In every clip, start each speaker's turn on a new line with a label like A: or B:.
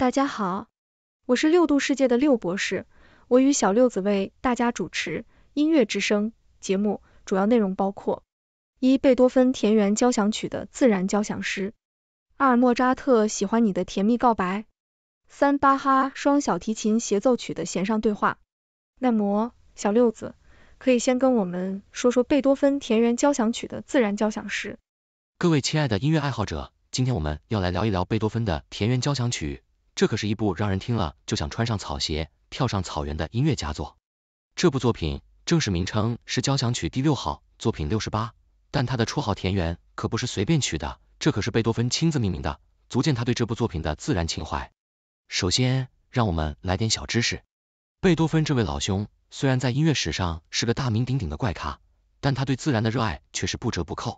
A: 大家好，我是六度世界的六博士，我与小六子为大家主持音乐之声节目，主要内容包括：一、贝多芬田园交响曲的自然交响诗；二、莫扎特喜欢你的甜蜜告白；三、巴哈双小提琴协奏曲的弦上对话。那么，小六子可以先跟我们说说贝多芬田园交响曲的自然交响诗。
B: 各位亲爱的音乐爱好者，今天我们要来聊一聊贝多芬的田园交响曲。这可是一部让人听了就想穿上草鞋，跳上草原的音乐佳作。这部作品正式名称是交响曲第六号，作品六十八，但它的绰号“田园”可不是随便取的，这可是贝多芬亲自命名的，足见他对这部作品的自然情怀。首先，让我们来点小知识：贝多芬这位老兄虽然在音乐史上是个大名鼎鼎的怪咖，但他对自然的热爱却是不折不扣。《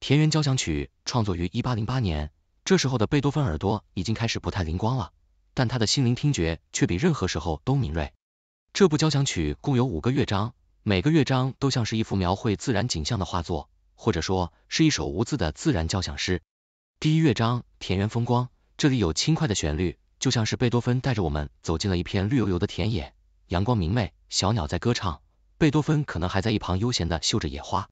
B: 田园交响曲》创作于一八零八年。这时候的贝多芬耳朵已经开始不太灵光了，但他的心灵听觉却比任何时候都敏锐。这部交响曲共有五个乐章，每个乐章都像是一幅描绘自然景象的画作，或者说是一首无字的自然交响诗。第一乐章田园风光，这里有轻快的旋律，就像是贝多芬带着我们走进了一片绿油油的田野，阳光明媚，小鸟在歌唱，贝多芬可能还在一旁悠闲的嗅着野花。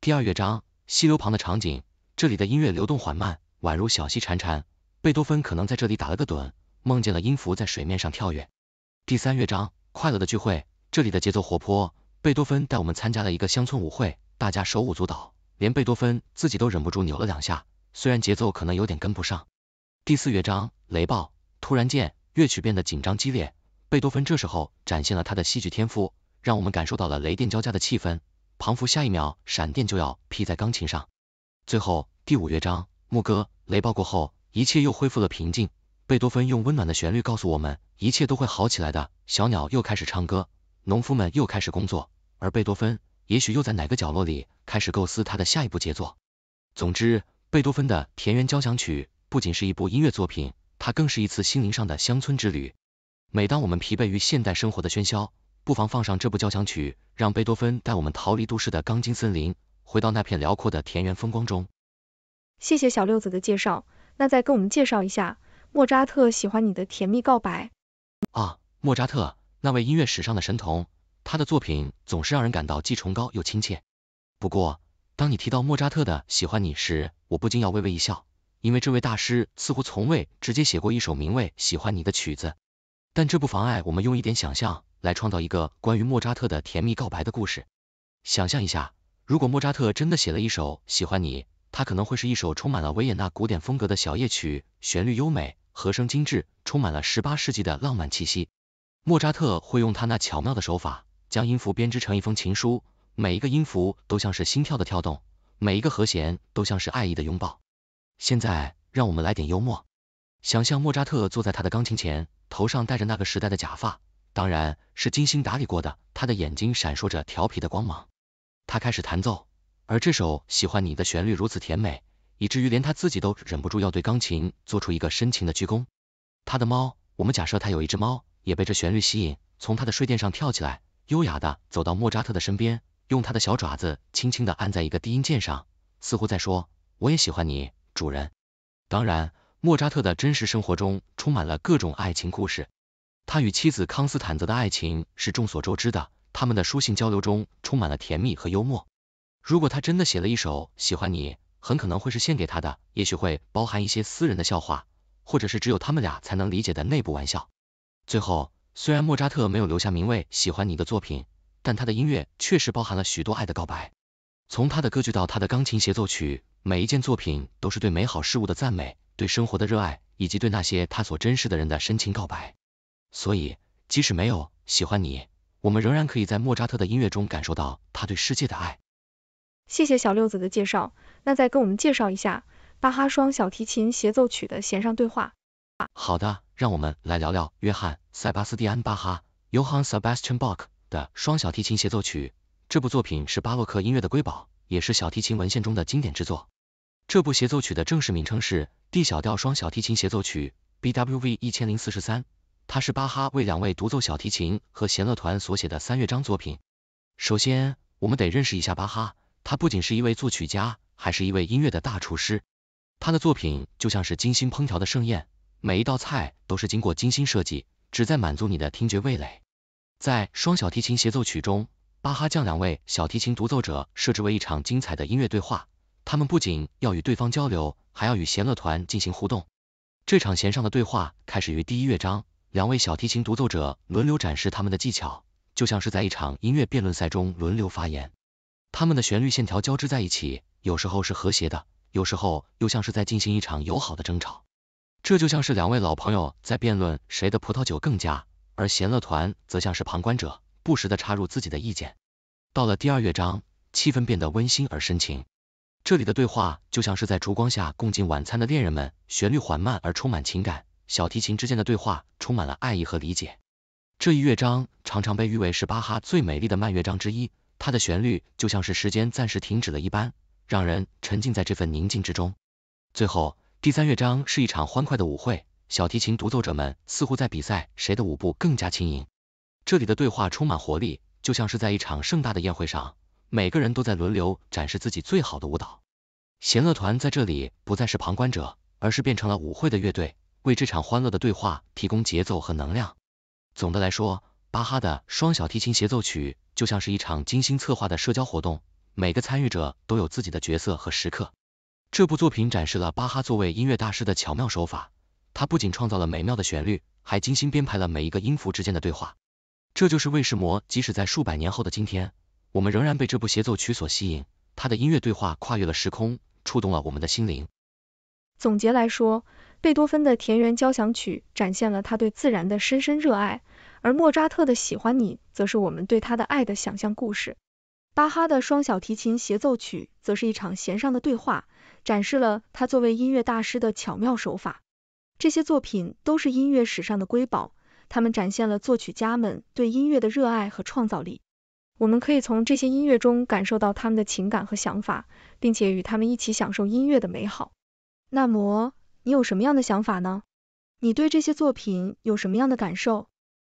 B: 第二乐章溪流旁的场景，这里的音乐流动缓慢。宛如小溪潺潺，贝多芬可能在这里打了个盹，梦见了音符在水面上跳跃。第三乐章快乐的聚会，这里的节奏活泼，贝多芬带我们参加了一个乡村舞会，大家手舞足蹈，连贝多芬自己都忍不住扭了两下，虽然节奏可能有点跟不上。第四乐章雷暴，突然间，乐曲变得紧张激烈，贝多芬这时候展现了他的戏剧天赋，让我们感受到了雷电交加的气氛，仿佛下一秒闪电就要劈在钢琴上。最后第五乐章。牧歌，雷暴过后，一切又恢复了平静。贝多芬用温暖的旋律告诉我们，一切都会好起来的。小鸟又开始唱歌，农夫们又开始工作，而贝多芬也许又在哪个角落里开始构思他的下一步杰作。总之，贝多芬的田园交响曲不仅是一部音乐作品，它更是一次心灵上的乡村之旅。每当我们疲惫于现代生活的喧嚣，不妨放上这部交响曲，让贝多芬带我们逃离都市的钢筋森林，回到那片辽阔的田园风光中。
A: 谢谢小六子的介绍，那再跟我们介绍一下莫扎特喜欢你的甜蜜告白
B: 啊，莫扎特，那位音乐史上的神童，他的作品总是让人感到既崇高又亲切。不过，当你提到莫扎特的喜欢你时，我不禁要微微一笑，因为这位大师似乎从未直接写过一首名为喜欢你的曲子。但这不妨碍我们用一点想象来创造一个关于莫扎特的甜蜜告白的故事。想象一下，如果莫扎特真的写了一首喜欢你。它可能会是一首充满了维也纳古典风格的小夜曲，旋律优美，和声精致，充满了十八世纪的浪漫气息。莫扎特会用他那巧妙的手法，将音符编织成一封情书，每一个音符都像是心跳的跳动，每一个和弦都像是爱意的拥抱。现在，让我们来点幽默，想象莫扎特坐在他的钢琴前，头上戴着那个时代的假发，当然是精心打理过的，他的眼睛闪烁着调皮的光芒。他开始弹奏。而这首喜欢你的旋律如此甜美，以至于连他自己都忍不住要对钢琴做出一个深情的鞠躬。他的猫，我们假设他有一只猫，也被这旋律吸引，从他的睡垫上跳起来，优雅的走到莫扎特的身边，用他的小爪子轻轻的按在一个低音键上，似乎在说我也喜欢你，主人。当然，莫扎特的真实生活中充满了各种爱情故事。他与妻子康斯坦泽的爱情是众所周知的，他们的书信交流中充满了甜蜜和幽默。如果他真的写了一首喜欢你，很可能会是献给他的，也许会包含一些私人的笑话，或者是只有他们俩才能理解的内部玩笑。最后，虽然莫扎特没有留下名为《喜欢你》的作品，但他的音乐确实包含了许多爱的告白。从他的歌剧到他的钢琴协奏曲，每一件作品都是对美好事物的赞美，对生活的热爱，以及对那些他所珍视的人的深情告白。所以，即使没有《喜欢你》，我们仍然可以在莫扎特的音乐中感受到他对世界的爱。
A: 谢谢小六子的介绍，那再跟我们介绍一下巴哈双小提琴协奏曲的弦上对话。
B: 好的，让我们来聊聊约翰塞巴斯蒂安巴哈 Johann Sebastian Bach 的双小提琴协奏曲。这部作品是巴洛克音乐的瑰宝，也是小提琴文献中的经典之作。这部协奏曲的正式名称是 D 小调双小提琴协奏曲 B W V 一千零四十三，它是巴哈为两位独奏小提琴和弦乐团所写的三乐章作品。首先，我们得认识一下巴哈。他不仅是一位作曲家，还是一位音乐的大厨师。他的作品就像是精心烹调的盛宴，每一道菜都是经过精心设计，旨在满足你的听觉味蕾。在双小提琴协奏曲中，巴哈将两位小提琴独奏者设置为一场精彩的音乐对话。他们不仅要与对方交流，还要与弦乐团进行互动。这场弦上的对话开始于第一乐章，两位小提琴独奏者轮流展示他们的技巧，就像是在一场音乐辩论赛中轮流发言。他们的旋律线条交织在一起，有时候是和谐的，有时候又像是在进行一场友好的争吵。这就像是两位老朋友在辩论谁的葡萄酒更佳，而弦乐团则像是旁观者，不时地插入自己的意见。到了第二乐章，气氛变得温馨而深情，这里的对话就像是在烛光下共进晚餐的恋人们，旋律缓慢而充满情感，小提琴之间的对话充满了爱意和理解。这一乐章常常被誉为是巴哈最美丽的慢乐章之一。它的旋律就像是时间暂时停止了一般，让人沉浸在这份宁静之中。最后，第三乐章是一场欢快的舞会，小提琴独奏者们似乎在比赛谁的舞步更加轻盈。这里的对话充满活力，就像是在一场盛大的宴会上，每个人都在轮流展示自己最好的舞蹈。弦乐团在这里不再是旁观者，而是变成了舞会的乐队，为这场欢乐的对话提供节奏和能量。总的来说，巴哈的双小提琴协奏曲就像是一场精心策划的社交活动，每个参与者都有自己的角色和时刻。这部作品展示了巴哈作为音乐大师的巧妙手法，他不仅创造了美妙的旋律，还精心编排了每一个音符之间的对话。这就是为什么即使在数百年后的今天，我们仍然被这部协奏曲所吸引。他的音乐对话跨越了时空，触动了
A: 我们的心灵。总结来说，贝多芬的田园交响曲展现了他对自然的深深热爱。而莫扎特的《喜欢你》则是我们对他的爱的想象故事，巴哈的双小提琴协奏曲则是一场弦上的对话，展示了他作为音乐大师的巧妙手法。这些作品都是音乐史上的瑰宝，他们展现了作曲家们对音乐的热爱和创造力。我们可以从这些音乐中感受到他们的情感和想法，并且与他们一起享受音乐的美好。那么，你有什么样的想法呢？你对这些作品有什么样的感受？